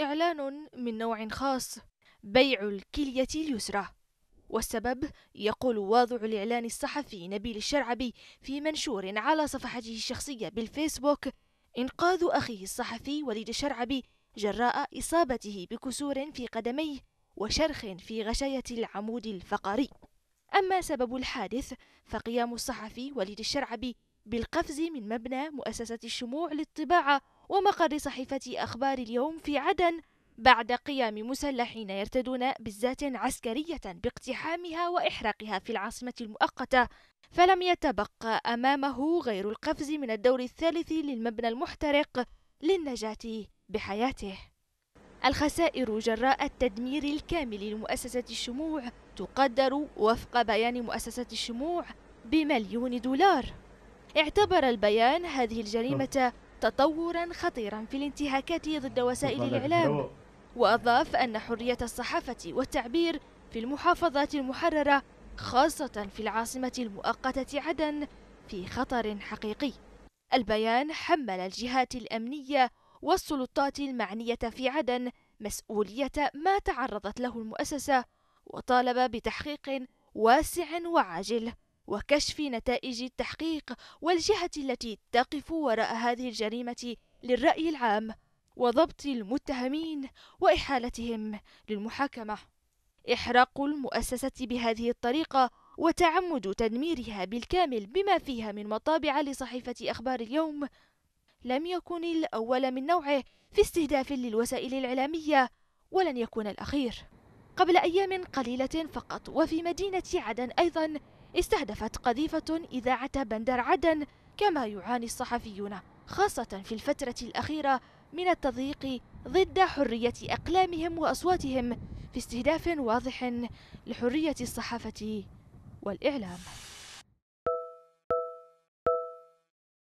إعلان من نوع خاص بيع الكلية اليسرى والسبب يقول واضع الإعلان الصحفي نبيل الشرعبي في منشور على صفحته الشخصية بالفيسبوك إنقاذ أخيه الصحفي وليد الشرعبي جراء إصابته بكسور في قدميه وشرخ في غشاية العمود الفقري أما سبب الحادث فقيام الصحفي وليد الشرعبي بالقفز من مبنى مؤسسة الشموع للطباعة ومقر صحيفة أخبار اليوم في عدن بعد قيام مسلحين يرتدون بزات عسكرية باقتحامها وإحراقها في العاصمة المؤقتة فلم يتبقى أمامه غير القفز من الدور الثالث للمبنى المحترق للنجاة بحياته الخسائر جراء التدمير الكامل لمؤسسة الشموع تقدر وفق بيان مؤسسة الشموع بمليون دولار اعتبر البيان هذه الجريمة تطورا خطيرا في الانتهاكات ضد وسائل الإعلام وأضاف أن حرية الصحافة والتعبير في المحافظات المحررة خاصة في العاصمة المؤقتة عدن في خطر حقيقي البيان حمل الجهات الأمنية والسلطات المعنية في عدن مسؤولية ما تعرضت له المؤسسة وطالب بتحقيق واسع وعاجل وكشف نتائج التحقيق والجهة التي تقف وراء هذه الجريمة للرأي العام وضبط المتهمين وإحالتهم للمحاكمة. إحراق المؤسسة بهذه الطريقة وتعمد تدميرها بالكامل بما فيها من مطابع لصحيفة أخبار اليوم لم يكن الأول من نوعه في استهداف للوسائل الإعلامية ولن يكون الأخير. قبل أيام قليلة فقط وفي مدينة عدن أيضا استهدفت قذيفة إذاعة بندر عدن كما يعاني الصحفيون خاصة في الفترة الأخيرة من التضييق ضد حرية أقلامهم وأصواتهم في استهداف واضح لحرية الصحافة والإعلام